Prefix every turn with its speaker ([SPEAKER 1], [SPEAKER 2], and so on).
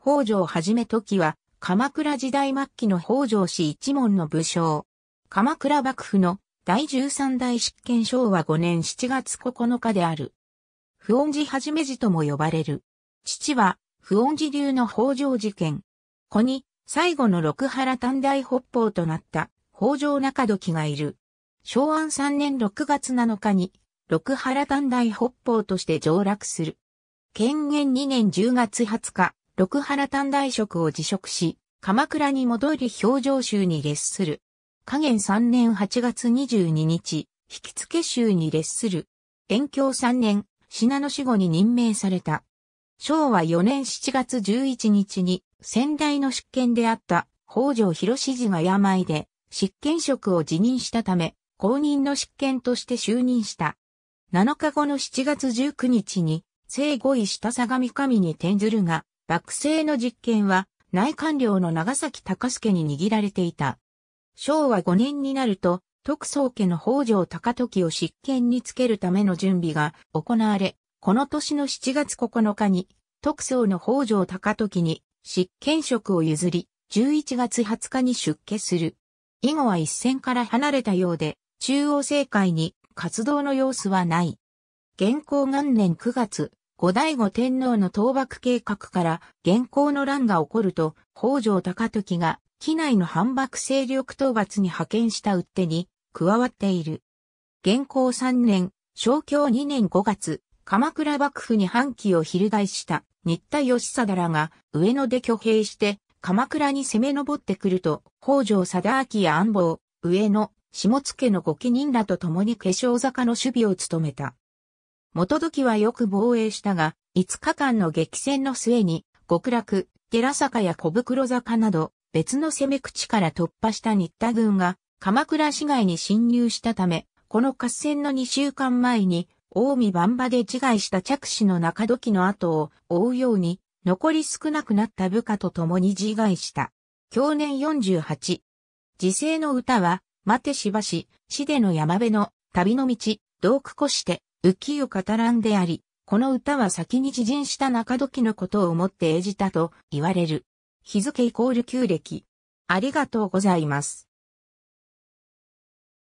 [SPEAKER 1] 北条はじめ時は、鎌倉時代末期の北条氏一門の武将。鎌倉幕府の第十三代執権昭和5年7月9日である。不恩寺はじめ寺とも呼ばれる。父は、不恩寺流の北条事件。子に、最後の六原短大北方となった北条中時がいる。昭安3年6月7日に、六原短大北方として上落する。権限2年10月20日、六原短大職を辞職し、鎌倉に戻り表情州に列する。加減3年8月22日、引付州に列する。延教3年、品の死後に任命された。昭和4年7月11日に、先代の執権であった北条博氏が病で、執権職を辞任したため、公認の執権として就任した。7日後の7月19日に、聖五位下相模神に転ずるが、幕政の実権は内官僚の長崎隆助に握られていた。昭和5年になると、徳宗家の北条高時を執権につけるための準備が行われ、この年の7月9日に、徳宗の北条高時に執権職を譲り、11月20日に出家する。以後は一線から離れたようで、中央政界に活動の様子はない。現行元年9月、後醍醐天皇の倒幕計画から現行の乱が起こると、北条高時が機内の反幕勢力討伐に派遣した打手に加わっている。現行3年、正教2年5月、鎌倉幕府に反旗を翻した新田義貞らが上野で挙兵して鎌倉に攻め上ってくると、北条貞明や安保、上野、下野の御家人らと共に化粧坂の守備を務めた。元時はよく防衛したが、5日間の激戦の末に、極楽、寺坂や小袋坂など、別の攻め口から突破した新田軍が、鎌倉市街に侵入したため、この合戦の2週間前に、大見万馬で自害した着手の中時の後を追うように、残り少なくなった部下と共に自害した。去年48。時世の歌は、待てしばし、死での山辺の、旅の道、道区越して、浮世語らんであり、この歌は先に知人した中時のことを思って演じたと言われる。日付イコール旧暦。ありがとうございます。